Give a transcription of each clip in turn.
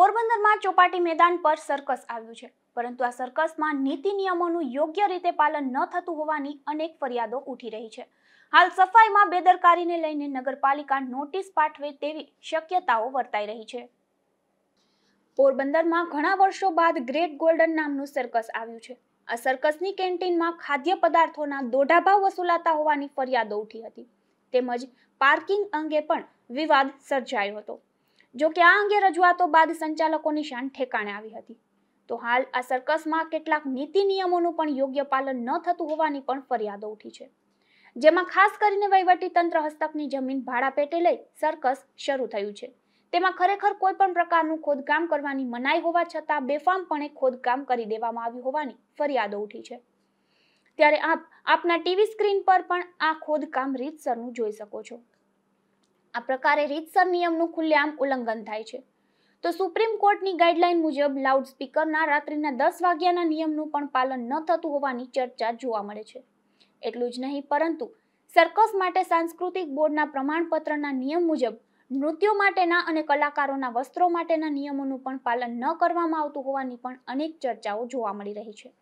પોરબંદરમાં ચોપાટી મેદાન પર સર્કસ આવ્યું છે પરંતુ આ સર્કસમાં નીતિ નિયમોનું યોગ્ય રીતે પાલન ન થતું હોવાની અનેક ફરિયાદો ઉઠી રહી છે હાલ સફાઈમાં બેદરકારીને લઈને નગરપાલિકા નોટિસ પાઠવે તેવી શક્યતાઓ વર્તાઈ રહી છે પોરબંદરમાં ઘણા વર્ષો બાદ ગ્રેટ ગોલ્ડન નામનું સર્કસ આવ્યું છે આ સર્કસની કેન્ટીનમાં ખાદ્ય પદાર્થોના દોઢા ભાવ વસૂલાતા હોવાની ફરિયાદો ઉઠી હતી તેમજ પાર્કિંગ અંગે પણ વિવાદ સર્જાયો હતો જો કે આ અંગે રજૂઆતો બાદ સંચાલકોની શાન ઠેકાણે આવી હતી તો હાલ આ સર્કસમાં કેટલાક નીતિ નિયમોનું પણ યોગ્ય પાલન ન થતું હોવાની પણ ફરિયાદો ઉઠી છે જેમાં ખાસ કરીને વહીવટી તંત્ર હસ્તકની જમીન ભાડા પેટે લઈ સર્કસ શરૂ થયું છે તેમાં ખરેખર કોઈ પણ પ્રકારનું ખોદકામ કરવાની મનાઈ હોવા છતાં બેફામપણે ખોદકામ કરી દેવામાં આવ્યું હોવાની ફરિયાદો ઉઠી છે ત્યારે આપ આપના ટીવી સ્ક્રીન પર પણ આ ખોદકામ રીતસરનું જોઈ શકો છો આ પ્રકારે રીતસર નિયમનું ખુલ્લેઆમ ઉલ્લંઘન થાય છે તો સુપ્રીમ કોર્ટની ગાઈડલાઈન મુજબ લાઉડ સ્પીકરના રાત્રિના દસ વાગ્યાના નિયમનું પણ પાલન ન થતું હોવાની ચર્ચા જોવા મળે છે એટલું જ નહીં પરંતુ સર્કસ માટે સાંસ્કૃતિક બોર્ડના પ્રમાણપત્રના નિયમ મુજબ નૃત્યો માટેના અને કલાકારોના વસ્ત્રો માટેના નિયમોનું પણ પાલન ન કરવામાં આવતું હોવાની પણ અનેક ચર્ચાઓ જોવા મળી રહી છે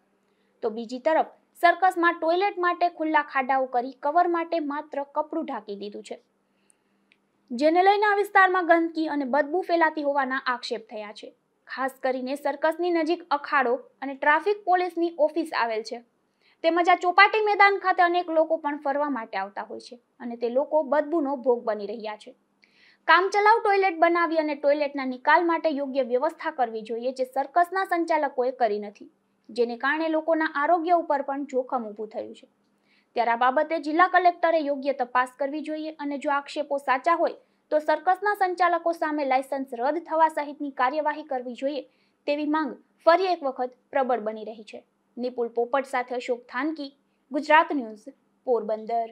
તો બીજી તરફ સર્કસમાં ટોયલેટ માટે ખુલ્લા ખાડાઓ કરી કવર માટે માત્ર કપડું ઢાંકી દીધું છે જેને લઈને આ વિસ્તારમાં ગંદકી અને બદબૂ ફેલાતી હોવાના આક્ષેપ થયા છે ખાસ કરીને સર્કસની નજીક અખાડો અને ટ્રાફિક પોલીસની ઓફિસ આવેલ છે તેમજ આ ચોપાટી મેદાન ખાતે અનેક લોકો પણ ફરવા માટે આવતા હોય છે અને તે લોકો બદબૂનો ભોગ બની રહ્યા છે કામચલાઉ ટોયલેટ બનાવી અને ટોયલેટના નિકાલ માટે યોગ્ય વ્યવસ્થા કરવી જોઈએ જે સર્કસના સંચાલકોએ કરી નથી જેને કારણે લોકોના આરોગ્ય ઉપર પણ જોખમ ઊભું થયું છે ત્યારે આ બાબતે જિલ્લા કલેક્ટરે યોગ્ય તપાસ કરવી જોઈએ અને જો આક્ષેપો સાચા હોય તો સર્કસના સંચાલકો સામે લાયસન્સ રદ થવા સહિતની કાર્યવાહી કરવી જોઈએ તેવી માંગ ફરી એક વખત પ્રબળ બની રહી છે નિપુલ પોપટ સાથે અશોક થાનકી ગુજરાત ન્યૂઝ પોરબંદર